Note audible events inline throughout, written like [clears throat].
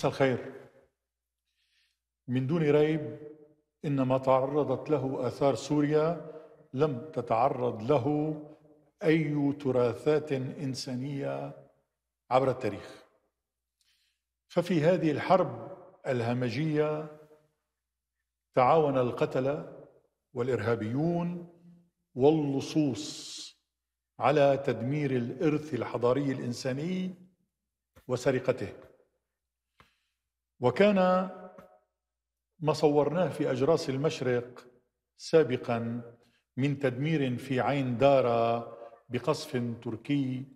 مساء الخير من دون ريب ان ما تعرضت له اثار سوريا لم تتعرض له اي تراثات انسانيه عبر التاريخ ففي هذه الحرب الهمجيه تعاون القتله والارهابيون واللصوص على تدمير الارث الحضاري الانساني وسرقته وكان ما صورناه في اجراس المشرق سابقا من تدمير في عين دارا بقصف تركي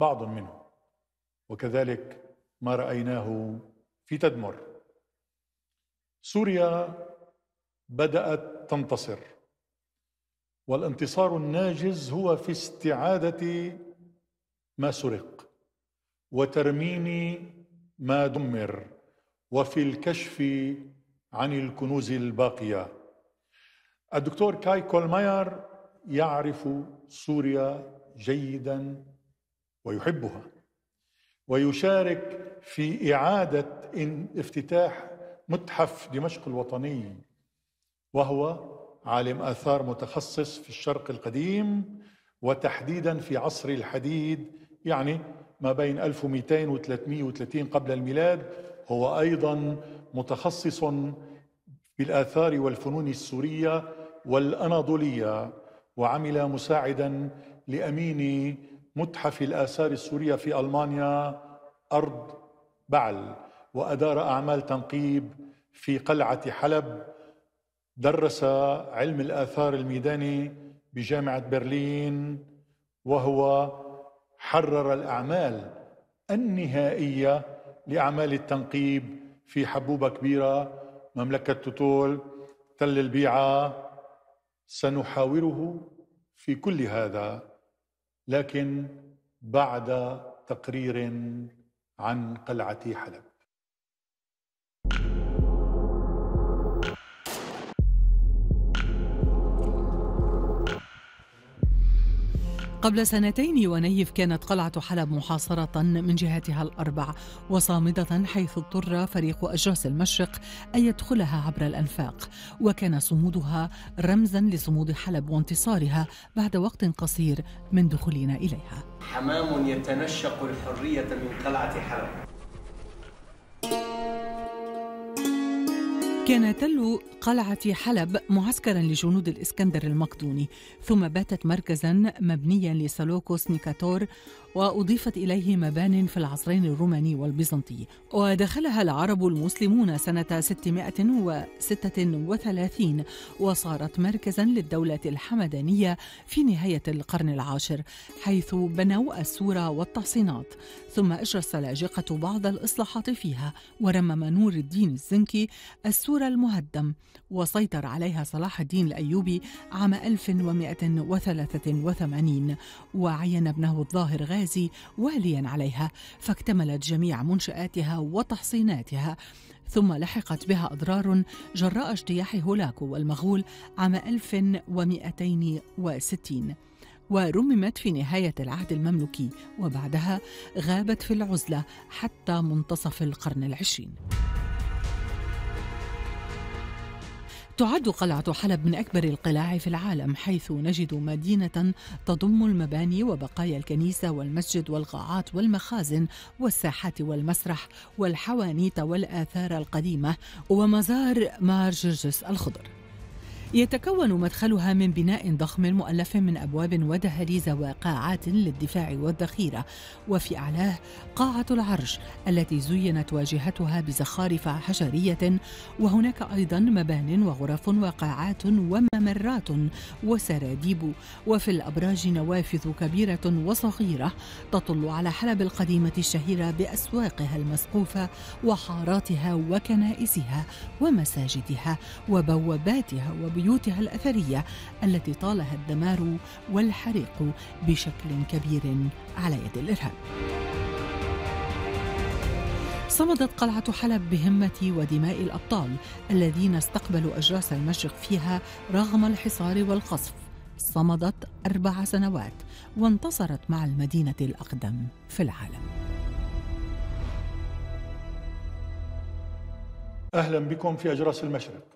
بعض منه وكذلك ما رايناه في تدمر سوريا بدات تنتصر والانتصار الناجز هو في استعاده ما سرق وترميم ما دمر وفي الكشف عن الكنوز الباقية الدكتور كاي كولماير يعرف سوريا جيدا ويحبها ويشارك في إعادة افتتاح متحف دمشق الوطني وهو عالم آثار متخصص في الشرق القديم وتحديدا في عصر الحديد يعني ما بين 1200 و 330 قبل الميلاد هو ايضا متخصص بالاثار والفنون السوريه والاناضوليه وعمل مساعدا لامين متحف الاثار السوريه في المانيا ارض بعل وادار اعمال تنقيب في قلعه حلب درس علم الاثار الميداني بجامعه برلين وهو حرر الاعمال النهائيه لأعمال التنقيب في حبوبة كبيرة مملكة توتول تل البيعة سنحاوره في كل هذا لكن بعد تقرير عن قلعة حلب قبل سنتين ونيف كانت قلعة حلب محاصرة من جهاتها الأربع وصامدة حيث اضطر فريق أجراس المشرق أن يدخلها عبر الأنفاق وكان صمودها رمزا لصمود حلب وانتصارها بعد وقت قصير من دخولنا إليها حمام يتنشق الحرية من قلعة حلب كان تل قلعة حلب معسكرا لجنود الإسكندر المقدوني ثم باتت مركزا مبنيا لسلوكوس نيكاتور وأضيفت إليه مبان في العصرين الروماني والبيزنطي ودخلها العرب المسلمون سنة 636 وصارت مركزا للدولة الحمدانية في نهاية القرن العاشر حيث بنوا السور والتحصينات ثم أجرى السلاجقة بعض الإصلاحات فيها ورمم نور الدين الزنكي السور المهدم وسيطر عليها صلاح الدين الأيوبي عام 1183 وعين ابنه الظاهر غير الغازي واليا عليها فاكتملت جميع منشآتها وتحصيناتها ثم لحقت بها أضرار جراء اجتياح هولاكو والمغول عام 1260 ورممت في نهاية العهد المملوكي وبعدها غابت في العزلة حتى منتصف القرن العشرين تعد قلعة حلب من أكبر القلاع في العالم حيث نجد مدينة تضم المباني وبقايا الكنيسة والمسجد والقاعات والمخازن والساحات والمسرح والحوانيت والآثار القديمة ومزار مار جرجس الخضر يتكون مدخلها من بناء ضخم مؤلف من أبواب ودهاليز وقاعات للدفاع والذخيرة وفي أعلاه قاعة العرش التي زينت واجهتها بزخارف حجريه وهناك أيضا مبان وغرف وقاعات وممرات وسراديب وفي الأبراج نوافذ كبيرة وصغيرة تطل على حلب القديمة الشهيرة بأسواقها المسقوفة وحاراتها وكنائسها ومساجدها وبواباتها وبيوتها بيوتها الاثريه التي طالها الدمار والحريق بشكل كبير على يد الارهاب. صمدت قلعة حلب بهمة ودماء الأبطال الذين استقبلوا أجراس المشرق فيها رغم الحصار والقصف صمدت أربع سنوات وانتصرت مع المدينة الأقدم في العالم أهلا بكم في أجراس المشرق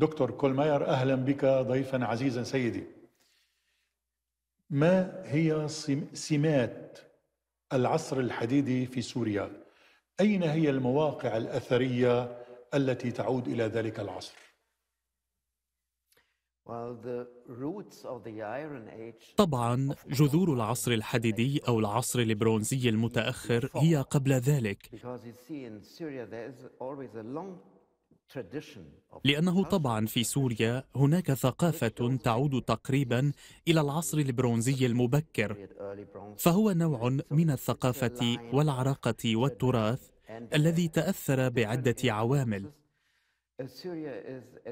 دكتور كولماير اهلا بك ضيفا عزيزا سيدي. ما هي سمات العصر الحديدي في سوريا؟ اين هي المواقع الاثريه التي تعود الى ذلك العصر؟ طبعا جذور العصر الحديدي او العصر البرونزي المتاخر هي قبل ذلك لأنه طبعا في سوريا هناك ثقافة تعود تقريبا إلى العصر البرونزي المبكر فهو نوع من الثقافة والعراقة والتراث الذي تأثر بعدة عوامل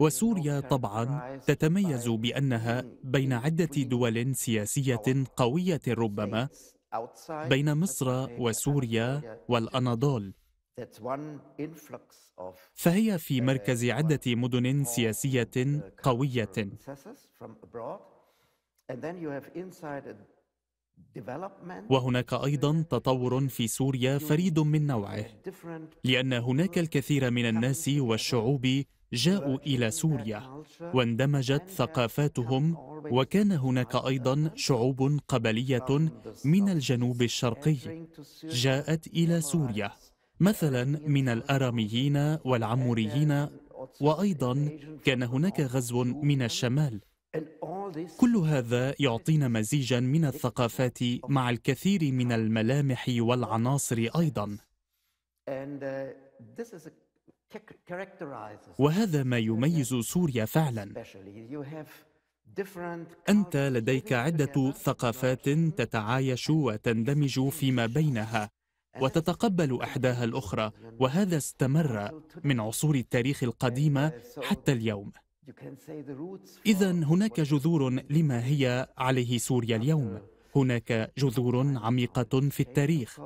وسوريا طبعا تتميز بأنها بين عدة دول سياسية قوية ربما بين مصر وسوريا والأناضول فهي في uh, مركز عدة مدن uh, سياسية قوية وهناك ايضا تطور في سوريا فريد من نوعه لان هناك الكثير من الناس والشعوب جاءوا الى سوريا واندمجت ثقافاتهم وكان هناك ايضا شعوب قبليه من الجنوب الشرقي جاءت الى سوريا مثلا من الأراميين والعموريين وأيضا كان هناك غزو من الشمال كل هذا يعطينا مزيجا من الثقافات مع الكثير من الملامح والعناصر أيضا uh, وهذا ما يميز سوريا فعلا أنت لديك عدة ثقافات تتعايش وتندمج فيما بينها وتتقبل احداها الاخرى وهذا استمر من عصور التاريخ القديمه حتى اليوم اذا هناك جذور لما هي عليه سوريا اليوم هناك جذور عميقه في التاريخ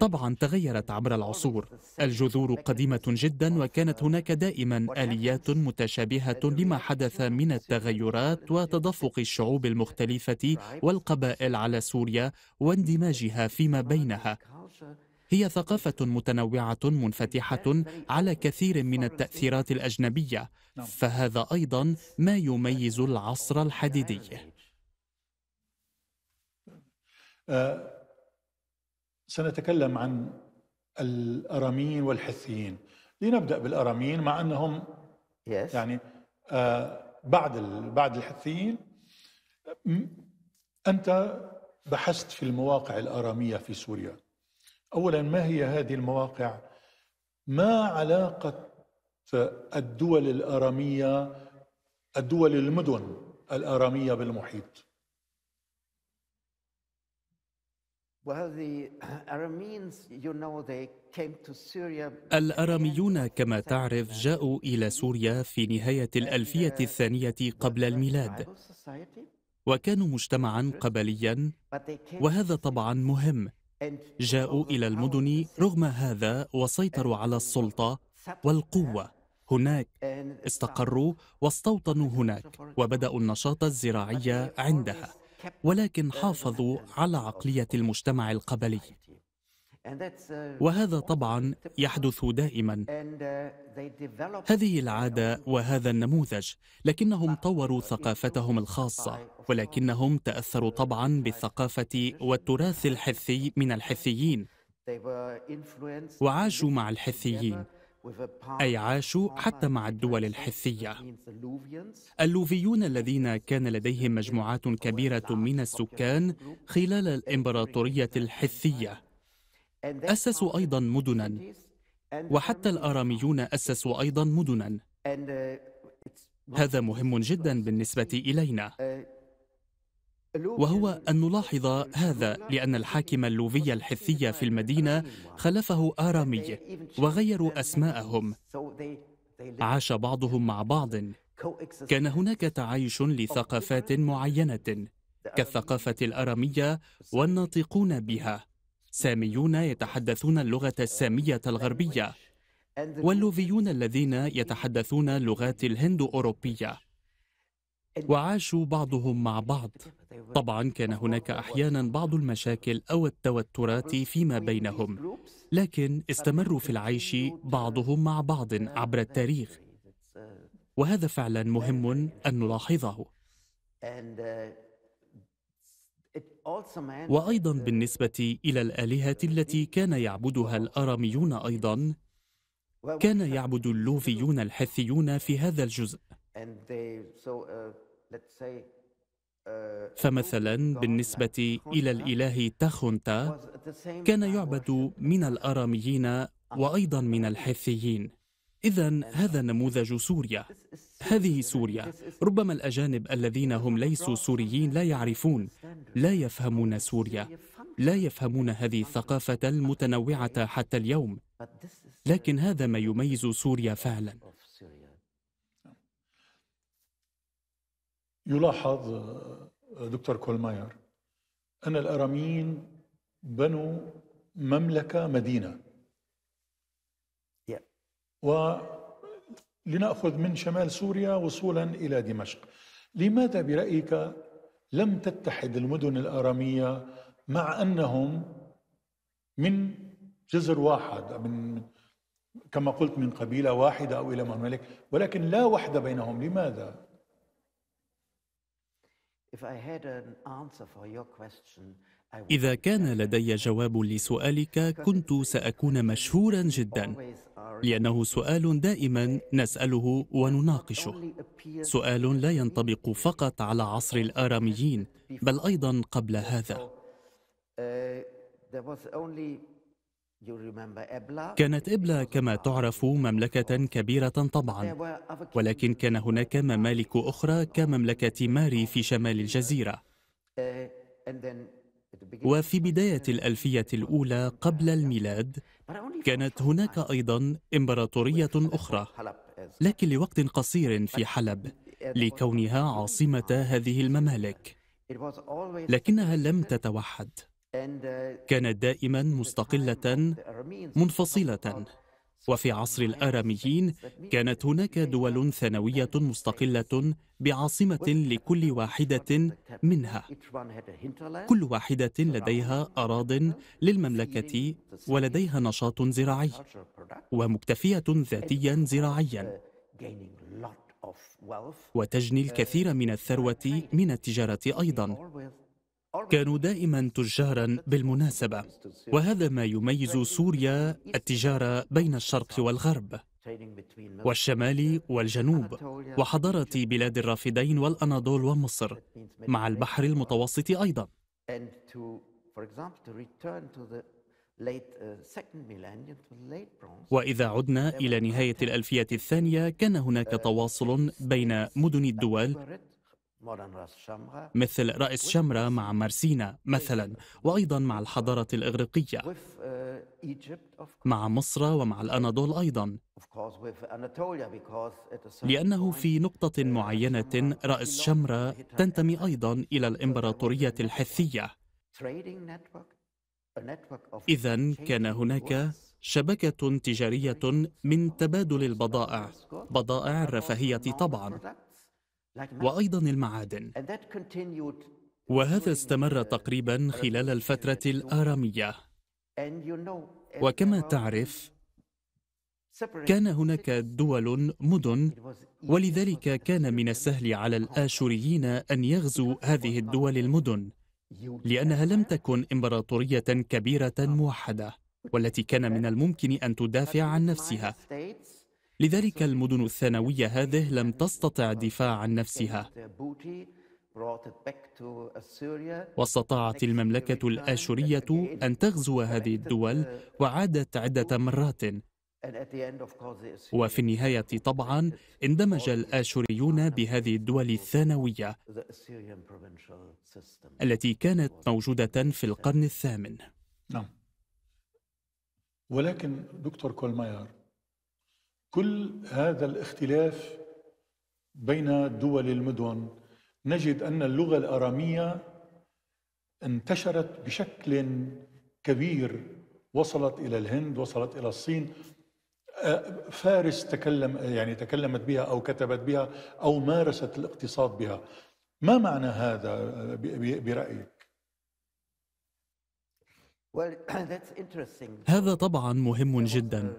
طبعا تغيرت عبر العصور الجذور قديمة جدا وكانت هناك دائما آليات متشابهة لما حدث من التغيرات وتدفق الشعوب المختلفة والقبائل على سوريا واندماجها فيما بينها هي ثقافة متنوعة منفتحة على كثير من التأثيرات الأجنبية فهذا أيضا ما يميز العصر الحديدي uh, سنتكلم عن الأراميين والحثيين لنبدأ بالأراميين مع أنهم yes. يعني آه بعد بعد الحثيين أنت بحثت في المواقع الآرامية في سوريا أولا ما هي هذه المواقع ما علاقة الدول الآرامية الدول المدن الآرامية بالمحيط الأراميون كما تعرف جاءوا إلى سوريا في نهاية الألفية الثانية قبل الميلاد وكانوا مجتمعا قبليا وهذا طبعا مهم جاءوا إلى المدن رغم هذا وسيطروا على السلطة والقوة هناك استقروا واستوطنوا هناك وبدأوا النشاط الزراعي عندها ولكن حافظوا على عقلية المجتمع القبلي وهذا طبعا يحدث دائما هذه العاده وهذا النموذج لكنهم طوروا ثقافتهم الخاصه ولكنهم تاثروا طبعا بالثقافه والتراث الحثي من الحثيين وعاشوا مع الحثيين أي عاشوا حتى مع الدول الحثية اللوفيون الذين كان لديهم مجموعات كبيرة من السكان خلال الإمبراطورية الحثية أسسوا أيضا مدنا وحتى الآراميون أسسوا أيضا مدنا هذا مهم جدا بالنسبة إلينا uh, وهو أن نلاحظ هذا لأن الحاكم اللوفي الحثي في المدينة خلفه آرامي وغيروا أسماءهم عاش بعضهم مع بعض كان هناك تعايش لثقافات معينة كالثقافة الأرامية والناطقون بها ساميون يتحدثون اللغة السامية الغربية واللوفيون الذين يتحدثون لغات الهند أوروبية وعاشوا بعضهم مع بعض طبعا كان هناك احيانا بعض المشاكل او التوترات فيما بينهم لكن استمروا في العيش بعضهم مع بعض عبر التاريخ وهذا فعلا مهم ان نلاحظه uh, وايضا بالنسبه الى الالهه التي كان يعبدها الاراميون ايضا كان يعبد اللوفيون الحثيون في هذا الجزء Uh, فمثلا بالنسبة إلى الإله تاخونتا كان يعبد من الآراميين وأيضا من الحيثيين إذا هذا نموذج سوريا هذه سوريا ربما الأجانب الذين هم ليسوا سوريين لا يعرفون لا يفهمون سوريا لا يفهمون هذه الثقافة المتنوعة حتى اليوم لكن هذا ما يميز سوريا فعلا يلاحظ آه، دكتور كولماير أن الأراميين بنوا مملكة مدينة ولنأخذ من شمال سوريا وصولا إلى دمشق لماذا برأيك لم تتحد المدن الآرامية مع أنهم من جزر واحد من كما قلت من قبيلة واحدة أو إلى ما هنالك ولكن لا وحدة بينهم لماذا؟ إذا كان لدي جواب لسؤالك كنت سأكون مشهورا جدا لأنه سؤال دائما نسأله ونناقشه سؤال لا ينطبق فقط على عصر الآراميين بل أيضا قبل هذا uh, كانت إبلا كما تعرف مملكة كبيرة طبعا ولكن كان هناك ممالك أخرى كمملكة ماري في شمال الجزيرة uh, وفي بداية الألفية الأولى قبل الميلاد كانت هناك أيضا إمبراطورية أخرى لكن لوقت قصير في حلب لكونها عاصمة هذه الممالك لكنها لم تتوحد كانت دائما مستقله منفصله وفي عصر الاراميين كانت هناك دول ثانويه مستقله بعاصمه لكل واحده منها كل واحده لديها اراض للمملكه ولديها نشاط زراعي ومكتفيه ذاتيا زراعيا وتجني الكثير من الثروه من التجاره ايضا كانوا دائما تجارا بالمناسبة وهذا ما يميز سوريا التجارة بين الشرق والغرب والشمال والجنوب وحضارة بلاد الرافدين والأناضول ومصر مع البحر المتوسط أيضا وإذا عدنا إلى نهاية الألفية الثانية كان هناك تواصل بين مدن الدول مثل رأس شمرة مع مرسينا مثلا وأيضا مع الحضارة الإغريقية uh, مع مصر ومع الأناضول أيضا لأنه في نقطة معينة رأس شمرة تنتمي أيضا إلى الإمبراطورية الحثية إذا كان هناك شبكة تجارية من تبادل البضائع بضائع الرفاهية طبعا وايضا المعادن وهذا استمر تقريبا خلال الفتره الاراميه وكما تعرف كان هناك دول مدن ولذلك كان من السهل على الاشوريين ان يغزوا هذه الدول المدن لانها لم تكن امبراطوريه كبيره موحده والتي كان من الممكن ان تدافع عن نفسها لذلك المدن الثانوية هذه لم تستطع دفاع عن نفسها واستطاعت المملكة الآشورية أن تغزو هذه الدول وعادت عدة مرات وفي النهاية طبعا اندمج الآشوريون بهذه الدول الثانوية التي كانت موجودة في القرن الثامن نعم ولكن دكتور كولماير كل هذا الاختلاف بين دول المدن نجد ان اللغه الاراميه انتشرت بشكل كبير وصلت الى الهند وصلت الى الصين فارس تكلم يعني تكلمت بها او كتبت بها او مارست الاقتصاد بها ما معنى هذا برايك [clears throat] هذا طبعا مهم جدا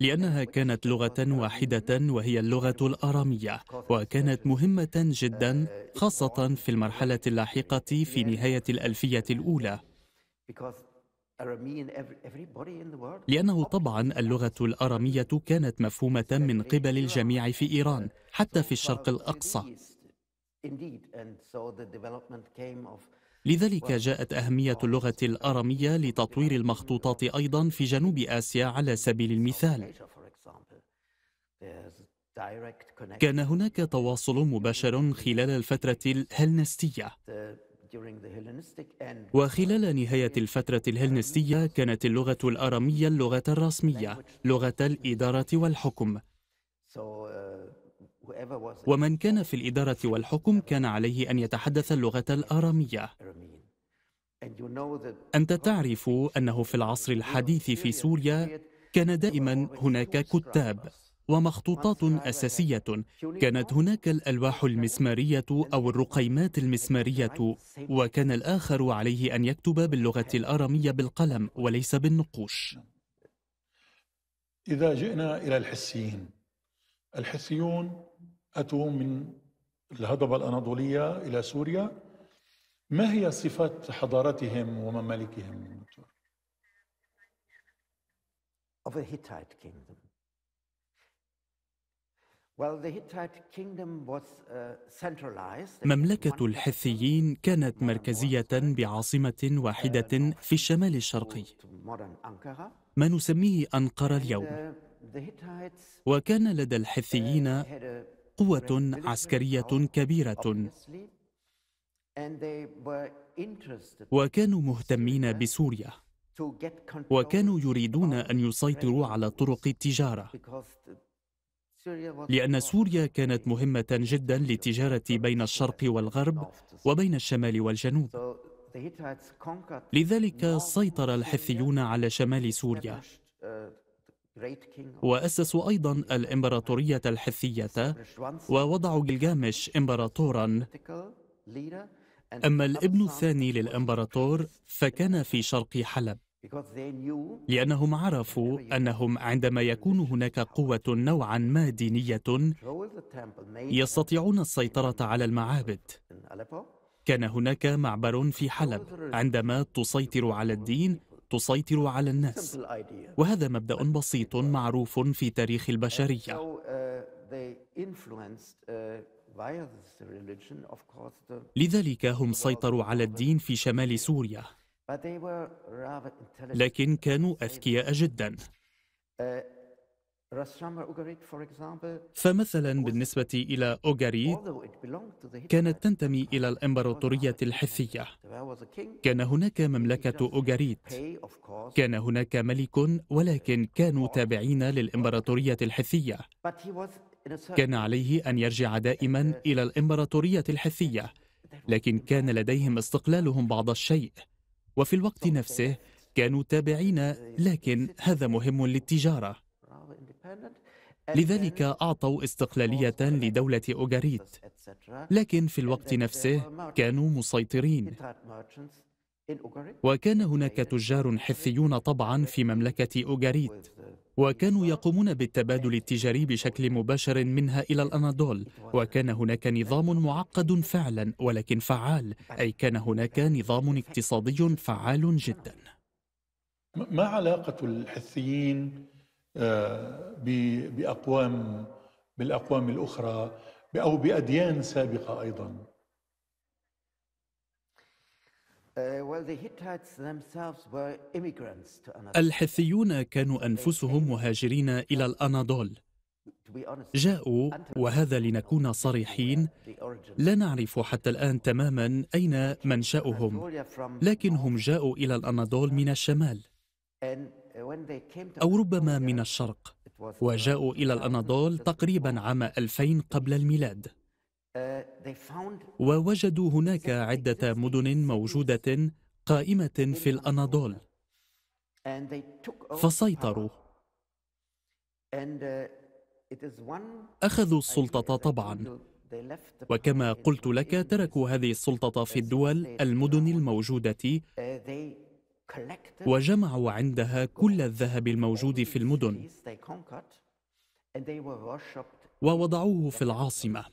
لأنها كانت لغة واحدة وهي اللغة الآرامية وكانت مهمة جدا خاصة في المرحلة اللاحقة في نهاية الألفية الأولى لأنه طبعا اللغة الآرامية كانت مفهومة من قبل الجميع في إيران حتى في الشرق الأقصى لذلك جاءت أهمية اللغة الأرامية لتطوير المخطوطات أيضا في جنوب آسيا على سبيل المثال كان هناك تواصل مباشر خلال الفترة الهلنستية وخلال نهاية الفترة الهلنستية كانت اللغة الأرامية اللغة الرسمية لغة الإدارة والحكم ومن كان في الإدارة والحكم كان عليه أن يتحدث اللغة الآرامية أنت تعرف أنه في العصر الحديث في سوريا كان دائما هناك كتاب ومخطوطات أساسية كانت هناك الألواح المسمارية أو الرقيمات المسمارية وكان الآخر عليه أن يكتب باللغة الآرامية بالقلم وليس بالنقوش إذا جئنا إلى الحسيين الحسيون أتوا من الهضبة الأناضولية إلى سوريا ما هي صفات حضارتهم وممالكهم of Hittite kingdom. Uh, مملكة الحثيين كانت مركزية بعاصمة واحدة في الشمال الشرقي ما نسميه أنقرة اليوم uh, وكان لدى الحثيين قوة عسكرية كبيرة وكانوا مهتمين بسوريا وكانوا يريدون أن يسيطروا على طرق التجارة لأن سوريا كانت مهمة جدا للتجارة بين الشرق والغرب وبين الشمال والجنوب لذلك سيطر الحثيون على شمال سوريا وأسسوا أيضا الإمبراطورية الحثية ووضعوا جلجامش إمبراطورا أما الابن الثاني للإمبراطور فكان في شرق حلب لأنهم عرفوا أنهم عندما يكون هناك قوة نوعا ما دينية يستطيعون السيطرة على المعابد كان هناك معبر في حلب عندما تسيطر على الدين تسيطر على الناس وهذا مبدأ بسيط معروف في تاريخ البشرية uh, uh, لذلك هم سيطروا على الدين في شمال سوريا لكن كانوا أذكياء جداً uh, فمثلا بالنسبة إلى أوغاريت كانت تنتمي إلى الإمبراطورية الحثية كان هناك مملكة أوغاريت كان هناك ملك ولكن كانوا تابعين للإمبراطورية الحثية كان عليه أن يرجع دائما uh, إلى الإمبراطورية الحثية لكن كان لديهم استقلالهم بعض الشيء وفي الوقت نفسه كانوا تابعين لكن هذا مهم للتجاره لذلك أعطوا استقلالية لدولة أوغاريت لكن في الوقت نفسه كانوا مسيطرين وكان هناك تجار حثيون طبعا في مملكة أوغاريت وكانوا يقومون بالتبادل التجاري بشكل مباشر منها إلى الأناضول وكان هناك نظام معقد فعلا ولكن فعال أي كان هناك نظام اقتصادي فعال جدا ما علاقة الحثيين آه، بأقوام بالأقوام الأخرى أو بأديان سابقة أيضا uh, الحثيون كانوا أنفسهم مهاجرين إلى الأناضول جاءوا وهذا لنكون صريحين لا نعرف حتى الآن تماما أين منشأهم لكن هم جاءوا إلى الأناضول من الشمال أو ربما من الشرق وجاءوا إلى الأناضول تقريبا عام 2000 قبل الميلاد uh, ووجدوا هناك عدة مدن موجودة قائمة في الأناضول فسيطروا uh, أخذوا السلطة طبعا وكما قلت لك تركوا هذه السلطة في الدول المدن الموجودة uh, وجمعوا عندها كل الذهب الموجود في المدن ووضعوه في العاصمه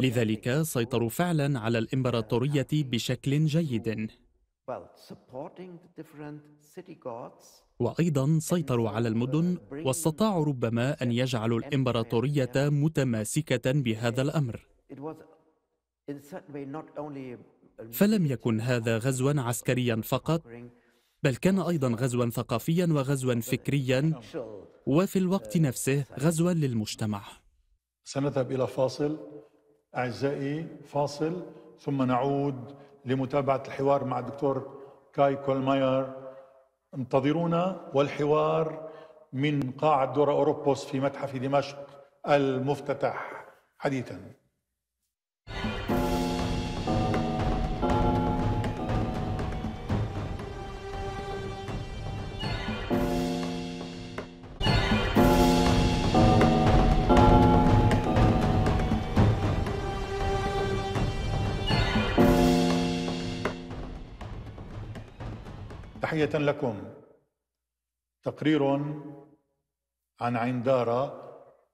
لذلك سيطروا فعلا على الامبراطوريه بشكل جيد وايضا سيطروا على المدن واستطاعوا ربما ان يجعلوا الامبراطوريه متماسكه بهذا الامر فلم يكن هذا غزوا عسكريا فقط بل كان أيضا غزوا ثقافيا وغزوا فكريا وفي الوقت نفسه غزوا للمجتمع سنذهب إلى فاصل أعزائي فاصل ثم نعود لمتابعة الحوار مع الدكتور كاي كولماير انتظرونا والحوار من قاعة دورا أوروبوس في متحف دمشق المفتتح حديثاً تحية لكم تقرير عن عندارة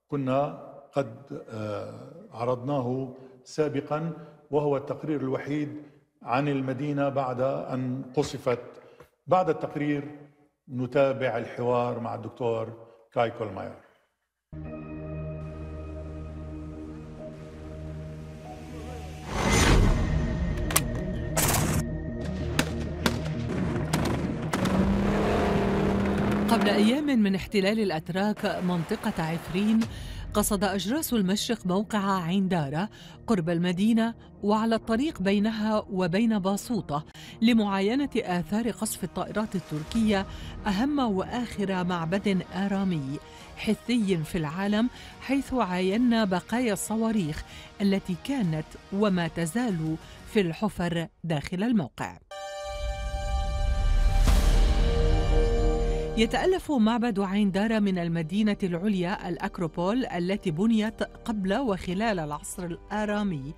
كنا قد آه، عرضناه سابقا وهو التقرير الوحيد عن المدينة بعد أن قصفت بعد التقرير نتابع الحوار مع الدكتور كاي كولماير بعد أيام من احتلال الأتراك منطقة عفرين قصد أجراس المشرق موقع عين دارة قرب المدينة وعلى الطريق بينها وبين باسوطة لمعاينة آثار قصف الطائرات التركية أهم وآخر معبد آرامي حثي في العالم حيث عاينا بقايا الصواريخ التي كانت وما تزال في الحفر داخل الموقع يتألف معبد عين دار من المدينة العليا الأكروبول التي بنيت قبل وخلال العصر الآرامي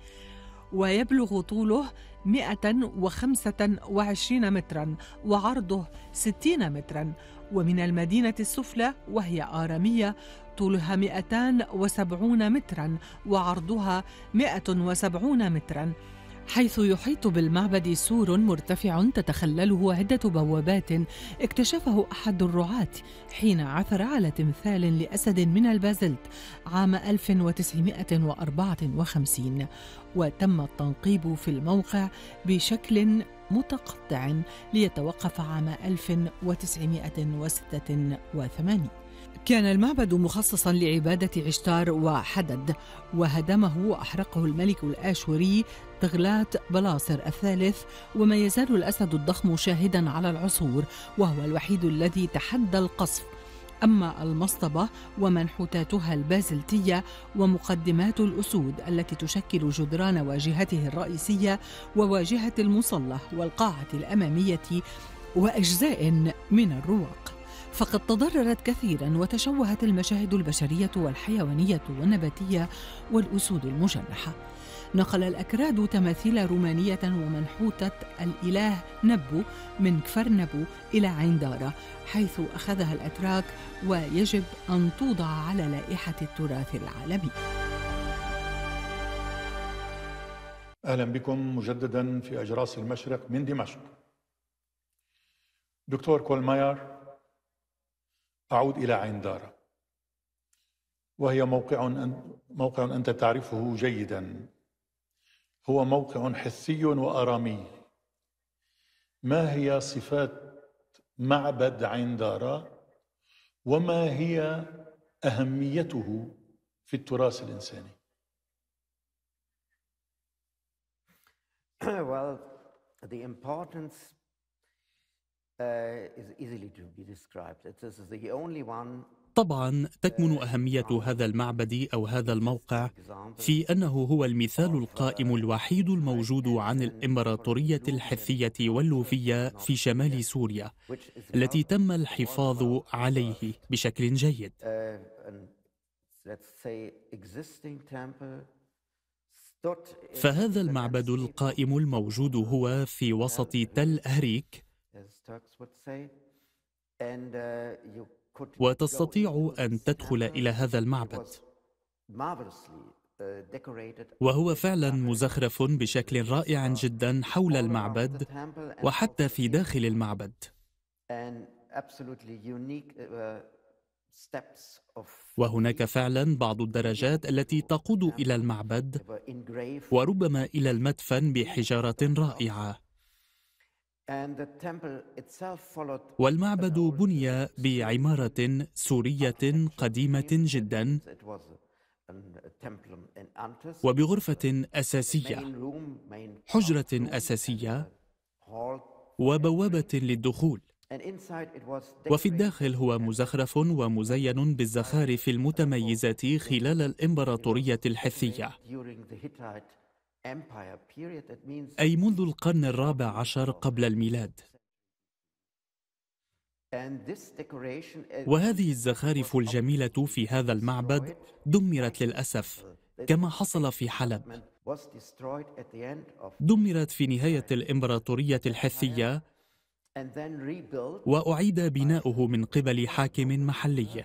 ويبلغ طوله 125 مترا وعرضه 60 مترا ومن المدينة السفلى وهي آرامية طولها 270 مترا وعرضها 170 مترا حيث يحيط بالمعبد سور مرتفع تتخلله عدة بوابات اكتشفه أحد الرعاة حين عثر على تمثال لأسد من البازلت عام 1954 وتم التنقيب في الموقع بشكل متقطع ليتوقف عام 1986 كان المعبد مخصصا لعبادة عشتار وحدد وهدمه وأحرقه الملك الآشوري تغلات بلاصر الثالث وما يزال الأسد الضخم شاهدا على العصور وهو الوحيد الذي تحدى القصف أما المصطبة ومنحوتاتها البازلتية ومقدمات الأسود التي تشكل جدران واجهته الرئيسية وواجهة المصلى والقاعة الأمامية وأجزاء من الرواق فقد تضررت كثيرا وتشوهت المشاهد البشريه والحيوانيه والنباتيه والاسود المجنحه نقل الأكراد تماثيل رومانية ومنحوتة الإله نبو من كفر نبو إلى عندارة حيث أخذها الأتراك ويجب أن توضع على لائحة التراث العالمي أهلا بكم مجددا في أجراس المشرق من دمشق دكتور كولماير أعود إلى عين دارة وهي موقع أن موقع أنت تعرفه جيدا هو موقع حثي وآرامي ما هي صفات معبد عين دارة وما هي أهميته في التراث الإنساني [coughs] well, the importance طبعا تكمن uh, اهميه هذا المعبد او هذا الموقع في انه هو المثال uh, القائم الوحيد الموجود عن الامبراطوريه الحثيه واللوفيه في شمال سوريا التي تم الحفاظ عليه بشكل جيد uh, فهذا المعبد القائم الموجود هو في وسط تل أهريك Uh, وتستطيع ان تدخل الى هذا المعبد uh, وهو فعلا مزخرف بشكل رائع جدا حول المعبد وحتى في داخل المعبد uh, وهناك فعلا بعض الدرجات التي تقود الى المعبد وربما الى المدفن بحجاره رائعه والمعبد بني بعمارة سورية قديمة جدا وبغرفة أساسية حجرة أساسية وبوابة للدخول وفي الداخل هو مزخرف ومزين بالزخارف المتميزة خلال الإمبراطورية الحثية أي منذ القرن الرابع عشر قبل الميلاد وهذه الزخارف الجميلة في هذا المعبد دمرت للأسف كما حصل في حلب دمرت في نهاية الإمبراطورية الحثية وأعيد بناؤه من قبل حاكم محلي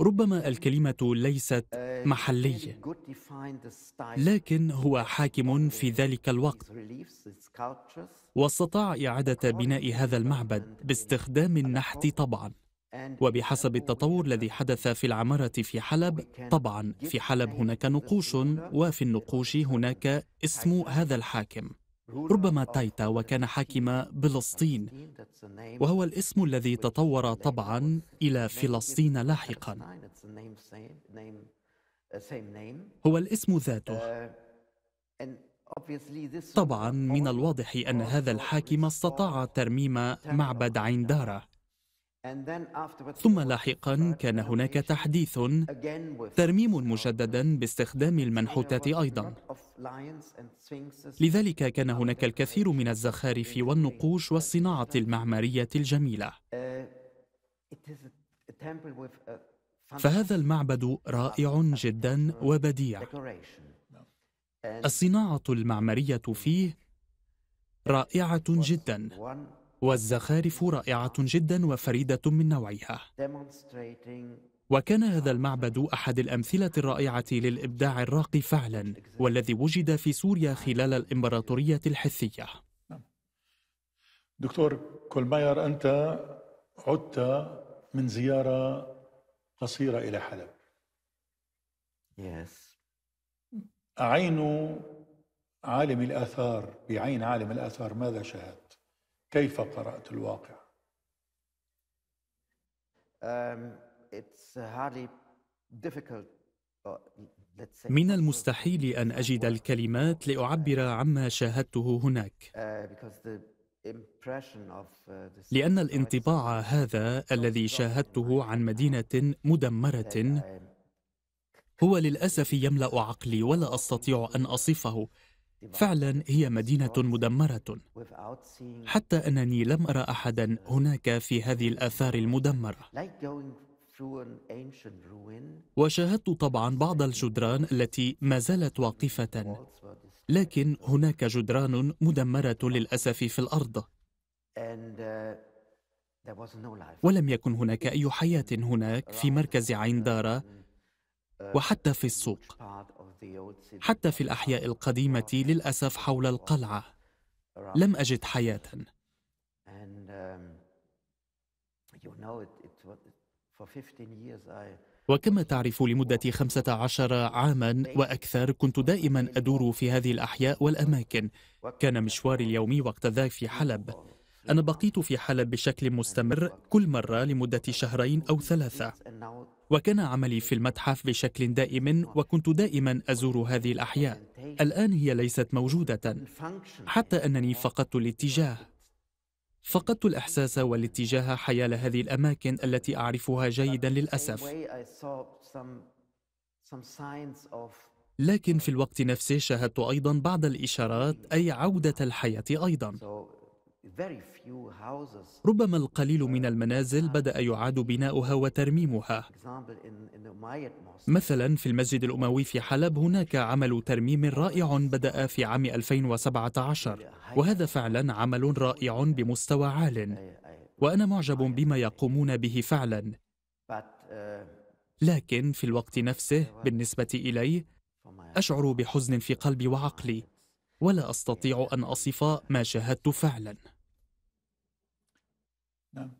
ربما الكلمه ليست uh, محليه لكن هو حاكم uh, في ذلك الوقت واستطاع اعاده بناء هذا المعبد باستخدام النحت طبعا وبحسب التطور الذي حدث في العمارة في حلب طبعا في حلب هناك نقوش وفي النقوش هناك اسم هذا الحاكم ربما تايتا وكان حاكم بلسطين وهو الاسم الذي تطور طبعا إلى فلسطين لاحقا هو الاسم ذاته طبعا من الواضح أن هذا الحاكم استطاع ترميم معبد عين داره ثم لاحقا كان هناك تحديث ترميم مجددا باستخدام المنحوتات ايضا لذلك كان هناك الكثير من الزخارف والنقوش والصناعه المعماريه الجميله uh, فهذا المعبد رائع جدا وبديع الصناعه المعماريه فيه رائعه جدا والزخارف رائعة جدا وفريدة من نوعها وكان هذا المعبد أحد الأمثلة الرائعة للإبداع الراقي فعلا والذي وجد في سوريا خلال الإمبراطورية الحثية دكتور كولماير أنت عدت من زيارة قصيرة إلى حلب yes. عين عالم الآثار بعين عالم الآثار ماذا شاهدت؟ كيف قرأت الواقع؟ um, uh, من المستحيل أن أجد الكلمات لأعبر عما شاهدته هناك uh, uh, لأن الانطباع هذا الذي شاهدته عن مدينة مدمرة هو للأسف يملأ عقلي ولا أستطيع أن أصفه فعلا هي مدينه مدمره حتى انني لم ارى احدا هناك في هذه الاثار المدمره وشاهدت طبعا بعض الجدران التي ما زالت واقفه لكن هناك جدران مدمره للاسف في الارض uh, ولم يكن هناك اي حياه هناك في مركز عين دارا uh, وحتى في السوق حتى في الأحياء القديمة للأسف حول القلعة لم أجد حياة وكما تعرف لمدة 15 عاما وأكثر كنت دائما أدور في هذه الأحياء والأماكن كان مشواري اليومي وقت ذاك في حلب أنا بقيت في حلب بشكل مستمر كل مرة لمدة شهرين أو ثلاثة وكان عملي في المتحف بشكل دائم وكنت دائما أزور هذه الأحياء الآن هي ليست موجودة حتى أنني فقدت الاتجاه فقدت الإحساس والاتجاه حيال هذه الأماكن التي أعرفها جيدا للأسف لكن في الوقت نفسه شاهدت أيضا بعض الإشارات أي عودة الحياة أيضا ربما القليل من المنازل بدأ يعاد بناؤها وترميمها. مثلا في المسجد الأموي في حلب هناك عمل ترميم رائع بدأ في عام 2017 وهذا فعلا عمل رائع بمستوى عال وأنا معجب بما يقومون به فعلا. Uh, لكن في الوقت نفسه بالنسبة إلي أشعر بحزن في قلبي وعقلي ولا أستطيع أن أصف ما شاهدت فعلاً نعم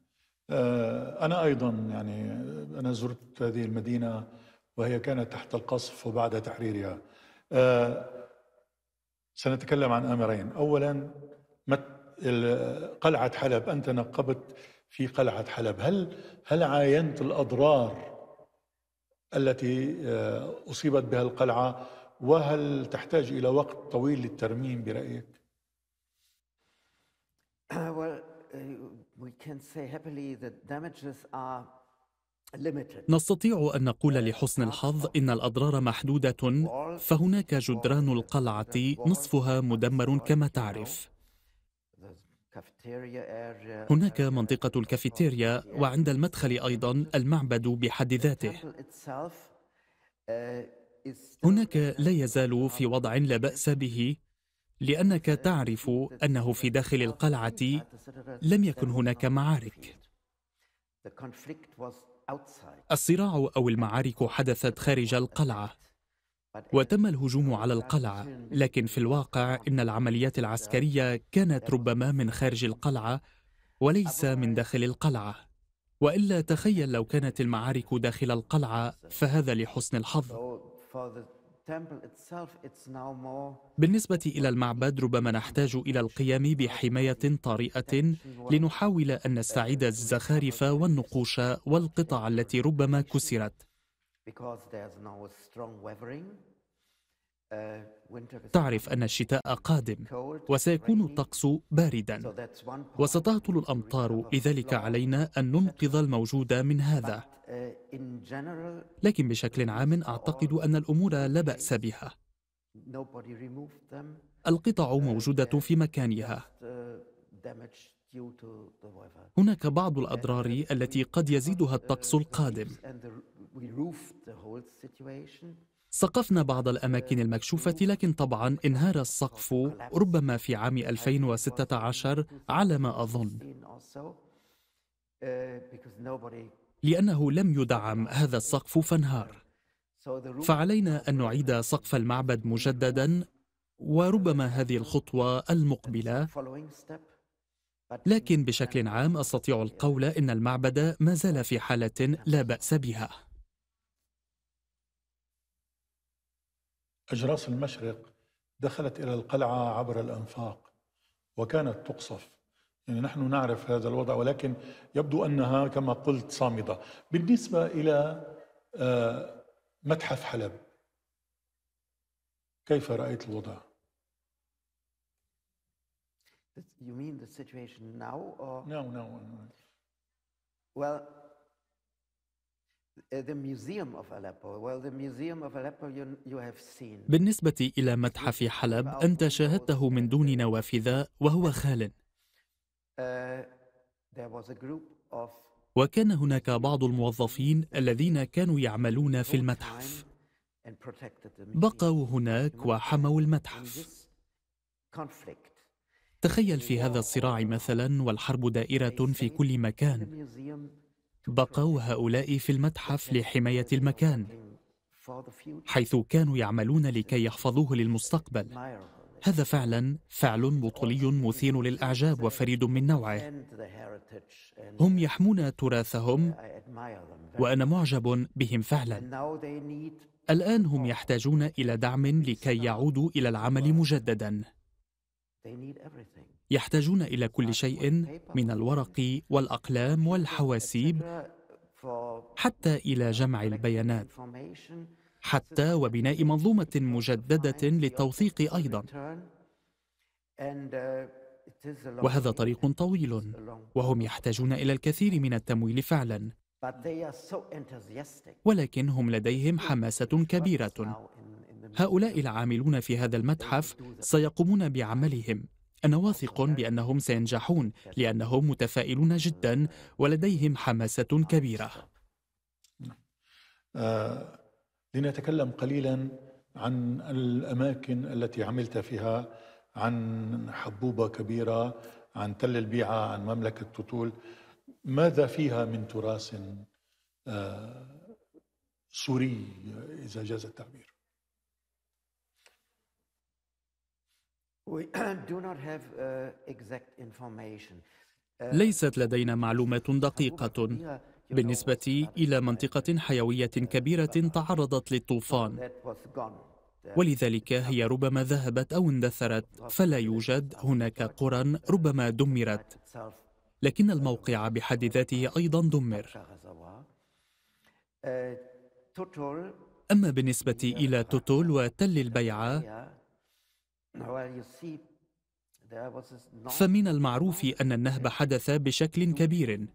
آه، أنا أيضا يعني أنا زرت هذه المدينة وهي كانت تحت القصف وبعد تحريرها آه، سنتكلم عن أمرين أولا قلعة حلب أنت نقبت في قلعة حلب هل هل عاينت الأضرار التي آه، أصيبت بها القلعة وهل تحتاج إلى وقت طويل للترميم برأيك؟ نستطيع ان نقول لحسن الحظ ان الاضرار محدوده فهناك جدران القلعه نصفها مدمر كما تعرف هناك منطقه الكافيتيريا وعند المدخل ايضا المعبد بحد ذاته هناك لا يزال في وضع لا باس به لأنك تعرف أنه في داخل القلعة لم يكن هناك معارك الصراع أو المعارك حدثت خارج القلعة وتم الهجوم على القلعة لكن في الواقع إن العمليات العسكرية كانت ربما من خارج القلعة وليس من داخل القلعة وإلا تخيل لو كانت المعارك داخل القلعة فهذا لحسن الحظ بالنسبة إلى المعبد ربما نحتاج إلى القيام بحماية طارئة لنحاول أن نستعيد الزخارف والنقوش والقطع التي ربما كسرت. Uh, تعرف أن الشتاء قادم وسيكون الطقس باردا وستهطل الأمطار لذلك علينا أن ننقذ الموجود من هذا آه، لكن بشكل عام أعتقد أن الأمور لا بأس بها القطع موجودة في مكانها uh, هناك بعض الأضرار التي قد يزيدها الطقس القادم سقفنا بعض الأماكن uh, المكشوفة لكن طبعا انهار السقف ربما في عام 2016 على ما أظن لأنه لم يدعم هذا السقف فانهار فعلينا أن نعيد سقف المعبد مجددا وربما هذه الخطوة المقبلة لكن بشكل عام أستطيع القول إن المعبد ما زال في حالة لا بأس بها أجراس المشرق دخلت إلى القلعة عبر الأنفاق وكانت تقصف يعني نحن نعرف هذا الوضع ولكن يبدو انها كما قلت صامده. بالنسبه الى آه، متحف حلب كيف رايت الوضع؟ You mean the situation now or No, no. Uh, well, the the museum museum of of Aleppo Aleppo well you, have seen بالنسبة إلى متحف حلب أنت شاهدته من دون نوافذ وهو خال Uh, وكان هناك بعض الموظفين الذين كانوا يعملون في المتحف بقوا هناك وحموا المتحف تخيل في هذا الصراع مثلا والحرب دائره في كل مكان بقوا هؤلاء في المتحف لحمايه المكان حيث كانوا يعملون لكي يحفظوه للمستقبل هذا فعلا فعل بطولي مثير للإعجاب وفريد من نوعه هم يحمون تراثهم وأنا معجب بهم فعلا الآن هم يحتاجون إلى دعم لكي يعودوا إلى العمل مجددا يحتاجون إلى كل شيء من الورق والأقلام والحواسيب حتى إلى جمع البيانات حتى وبناء منظومة مجددة للتوثيق أيضا وهذا طريق طويل وهم يحتاجون إلى الكثير من التمويل فعلا ولكن هم لديهم حماسة كبيرة هؤلاء العاملون في هذا المتحف سيقومون بعملهم أنا واثق بأنهم سينجحون لأنهم متفائلون جدا ولديهم حماسة كبيرة آه، لنتكلم قليلا عن الأماكن التي عملت فيها عن حبوبة كبيرة عن تل البيعة عن مملكة تطول ماذا فيها من تراث آه، سوري إذا جاز التعبير We [coughs] do not have uh, exact information. Uh, ليست لدينا معلومات دقيقة بالنسبة إلى منطقة حيوية كبيرة تعرضت للطوفان ولذلك هي ربما ذهبت أو اندثرت فلا يوجد هناك قرى ربما دمرت لكن الموقع بحد ذاته أيضا دمر أما بالنسبة إلى توتول وتل البيعة فمن المعروف أن النهب حدث بشكل كبير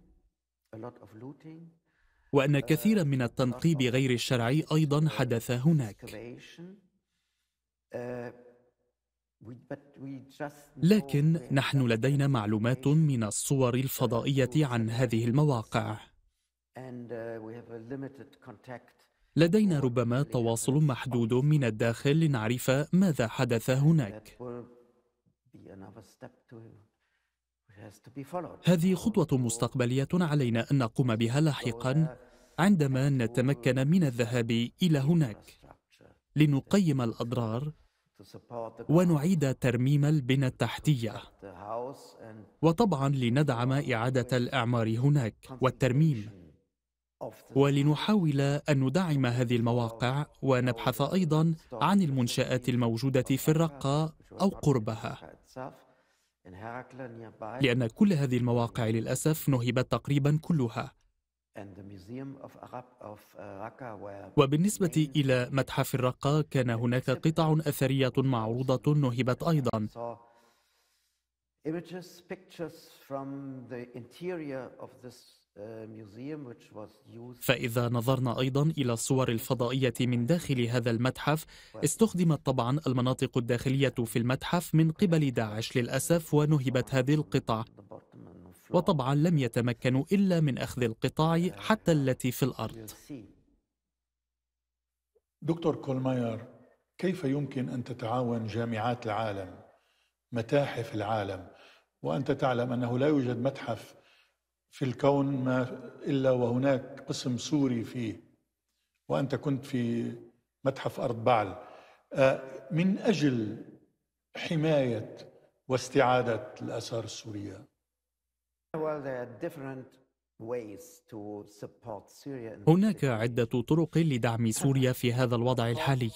وأن uh, كثيرا من التنقيب غير الشرعي أيضا حدث هناك uh, لكن نحن لدينا معلومات من الصور الفضائية عن هذه المواقع uh, لدينا ربما تواصل محدود من الداخل لنعرف ماذا حدث هناك هذه خطوة مستقبلية علينا أن نقوم بها لاحقا عندما نتمكن من الذهاب إلى هناك لنقيم الأضرار ونعيد ترميم البنى التحتية وطبعا لندعم إعادة الإعمار هناك والترميم ولنحاول أن ندعم هذه المواقع ونبحث أيضا عن المنشآت الموجودة في الرقة أو قربها لأن كل هذه المواقع للأسف نهبت تقريبا كلها uh, وبالنسبة إلى متحف الرقة كان هناك قطع أثرية معروضة نهبت أيضا فإذا نظرنا أيضا إلى الصور الفضائية من داخل هذا المتحف استخدمت طبعا المناطق الداخلية في المتحف من قبل داعش للأسف ونهبت هذه القطع وطبعا لم يتمكنوا إلا من أخذ القطاع حتى التي في الأرض دكتور كولماير كيف يمكن أن تتعاون جامعات العالم متاحف العالم وأنت تعلم أنه لا يوجد متحف في الكون ما إلا وهناك قسم سوري فيه وأنت كنت في متحف أرض بعل آه، من أجل حماية واستعادة الآثار السورية هناك عدة طرق لدعم سوريا في هذا الوضع الحالي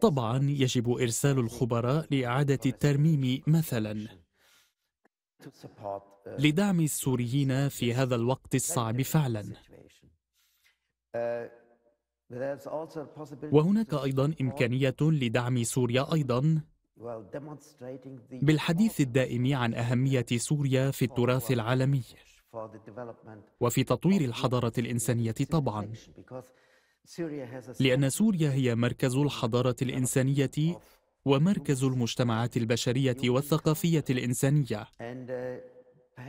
طبعا يجب إرسال الخبراء لإعادة الترميم مثلاً لدعم السوريين في هذا الوقت الصعب فعلا وهناك ايضا امكانيه لدعم سوريا ايضا بالحديث الدائم عن اهميه سوريا في التراث العالمي وفي تطوير الحضاره الانسانيه طبعا لان سوريا هي مركز الحضاره الانسانيه ومركز المجتمعات البشرية والثقافية الإنسانية uh,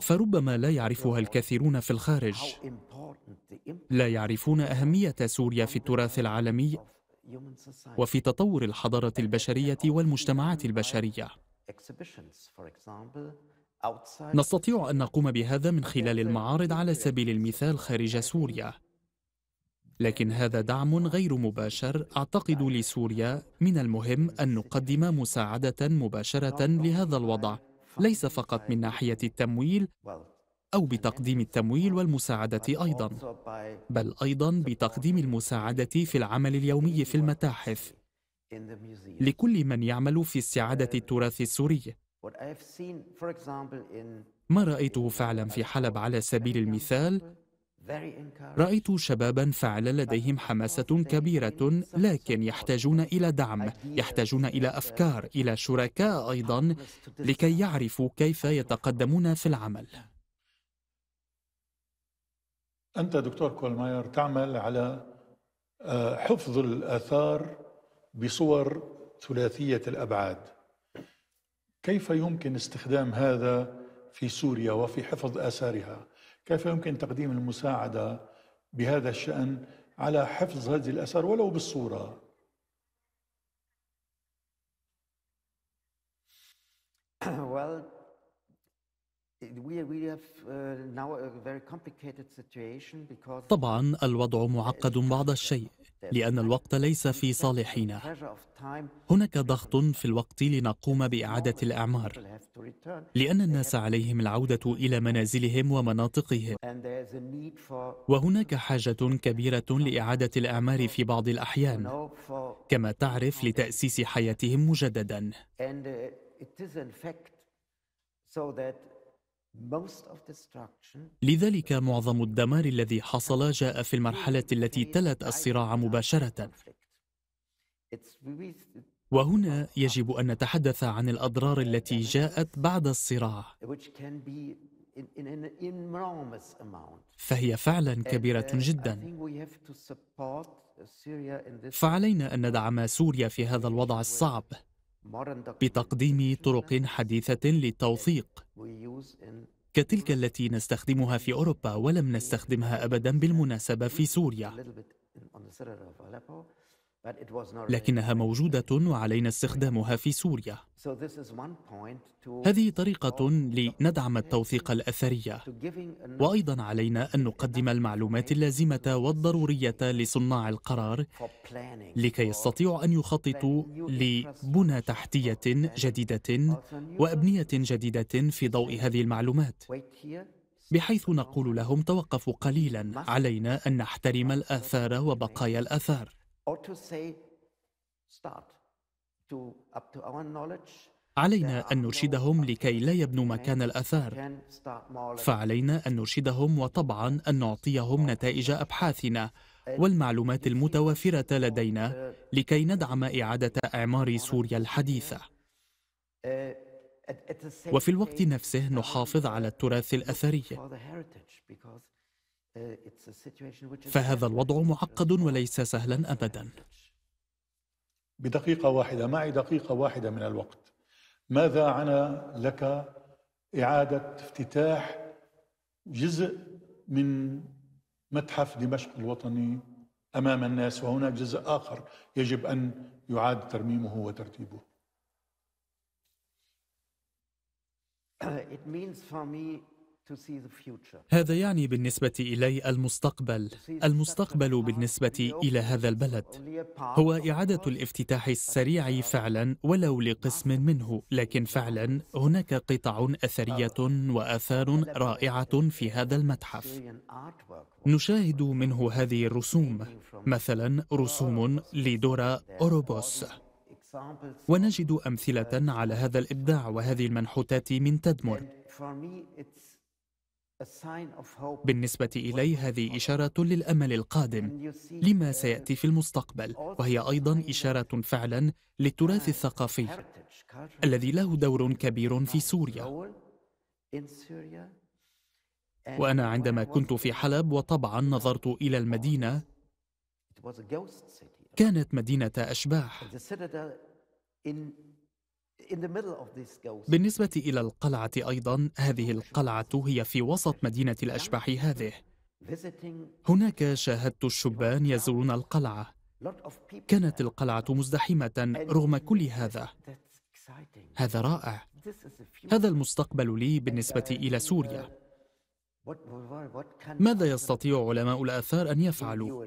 فربما لا يعرفها الكثيرون في الخارج لا يعرفون أهمية سوريا في التراث العالمي وفي تطور الحضارة البشرية والمجتمعات البشرية نستطيع أن نقوم بهذا من خلال المعارض على سبيل المثال خارج سوريا لكن هذا دعم غير مباشر أعتقد لسوريا من المهم أن نقدم مساعدة مباشرة لهذا الوضع ليس فقط من ناحية التمويل أو بتقديم التمويل والمساعدة أيضا بل أيضا بتقديم المساعدة في العمل اليومي في المتاحف لكل من يعمل في استعادة التراث السوري ما رأيته فعلا في حلب على سبيل المثال رايت شبابا فعلا لديهم حماسه كبيره لكن يحتاجون الى دعم يحتاجون الى افكار الى شركاء ايضا لكي يعرفوا كيف يتقدمون في العمل انت دكتور كولماير تعمل على آه، حفظ الاثار بصور ثلاثيه الابعاد كيف يمكن استخدام هذا في سوريا وفي حفظ اثارها كيف يمكن تقديم المساعدة بهذا الشأن على حفظ هذه الأثار ولو بالصورة [coughs] well Uh, طبعا الوضع معقد بعض الشيء لان الوقت ليس في صالحنا هناك ضغط في الوقت لنقوم باعاده الاعمار لان الناس عليهم العوده الى منازلهم ومناطقهم وهناك حاجه كبيره لاعاده الاعمار في بعض الاحيان كما تعرف لتاسيس حياتهم مجددا uh, لذلك معظم الدمار الذي حصل جاء في المرحلة التي تلت الصراع مباشرة. وهنا يجب أن نتحدث عن الأضرار التي جاءت بعد الصراع. فهي فعلا كبيرة uh, جدا. فعلينا أن ندعم سوريا في هذا الوضع الصعب. بتقديم طرق حديثة للتوثيق كتلك التي نستخدمها في أوروبا ولم نستخدمها أبدا بالمناسبة في سوريا لكنها موجودة وعلينا استخدامها في سوريا. هذه طريقة لندعم التوثيق الأثرية، وأيضا علينا أن نقدم المعلومات اللازمة والضرورية لصناع القرار لكي يستطيعوا أن يخططوا لبنى تحتية جديدة وأبنية جديدة في ضوء هذه المعلومات. بحيث نقول لهم توقفوا قليلا علينا ان نحترم الاثار وبقايا الاثار or to say start to up to our knowledge علينا أن نرشدهم لكي لا يبنوا مكان الأثار فعلينا أن نرشدهم وطبعا أن نعطيهم نتائج أبحاثنا والمعلومات المتوافرة لدينا لكي ندعم إعادة إعمار سوريا الحديثة uh, وفي الوقت نفسه نحافظ على التراث الأثري Uh, فهذا الوضع معقد وليس سهلا ابدا بدقيقة واحدة معي دقيقة واحدة من الوقت ماذا عنا لك إعادة افتتاح جزء من متحف دمشق الوطني أمام الناس وهناك جزء آخر يجب أن يعاد ترميمه وترتيبه uh, It means for me هذا يعني بالنسبة إلي المستقبل، المستقبل بالنسبة إلى هذا البلد هو إعادة الافتتاح السريع فعلا ولو لقسم منه، لكن فعلا هناك قطع أثرية وآثار رائعة في هذا المتحف. نشاهد منه هذه الرسوم، مثلا رسوم لدورا أوروبوس. ونجد أمثلة على هذا الإبداع وهذه المنحوتات من تدمر بالنسبة إلي هذه إشارة للأمل القادم لما سيأتي في المستقبل وهي أيضا إشارة فعلا للتراث الثقافي الذي له دور كبير في سوريا وأنا عندما كنت في حلب وطبعا نظرت إلى المدينة كانت مدينة أشباح بالنسبة إلى القلعة أيضا هذه القلعة هي في وسط مدينة الأشباح هذه هناك شاهدت الشبان يزورون القلعة كانت القلعة مزدحمة رغم كل هذا هذا رائع هذا المستقبل لي بالنسبة إلى سوريا ماذا يستطيع علماء الآثار أن يفعلوا؟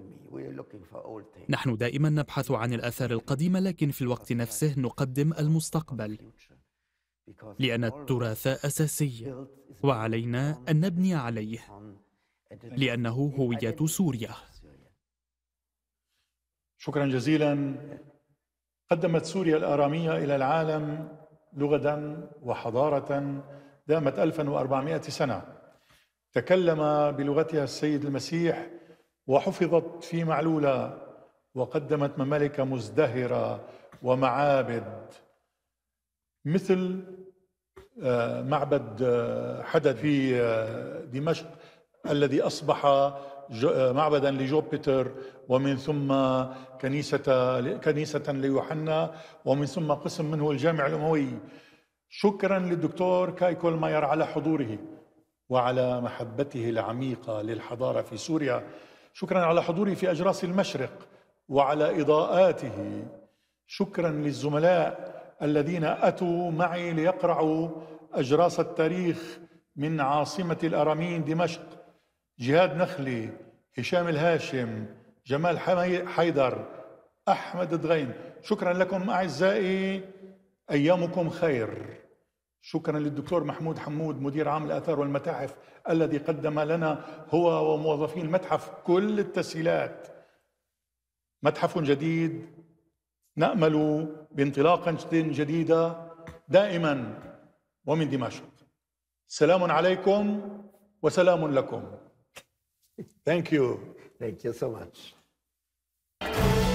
نحن دائما نبحث عن الآثار القديمة لكن في الوقت نفسه نقدم المستقبل لأن التراث أساسي وعلينا أن نبني عليه لأنه هوية سوريا شكرا جزيلا قدمت سوريا الآرامية إلى العالم لغة وحضارة دامت 1400 سنة تكلم بلغتها السيد المسيح وحفظت في معلولة وقدمت ممالك مزدهرة ومعابد مثل آه، معبد آه، حدد في آه، دمشق الذي أصبح معبدا لجوبيتر ومن ثم كنيسة كنيسة ليوحنا ومن ثم قسم منه الجامع الأموي شكرا للدكتور كايكول ماير على حضوره وعلى محبته العميقه للحضاره في سوريا شكرا على حضوري في اجراس المشرق وعلى اضاءاته شكرا للزملاء الذين اتوا معي ليقرعوا اجراس التاريخ من عاصمه الارامين دمشق جهاد نخلي هشام الهاشم جمال حيدر احمد دغين شكرا لكم اعزائي ايامكم خير شكرا للدكتور محمود حمود مدير عام الاثار والمتاحف الذي قدم لنا هو وموظفي المتحف كل التسهيلات متحف جديد نامل بانطلاقه جديده دائما ومن دمشق سلام عليكم وسلام لكم Thank you. Thank you so much.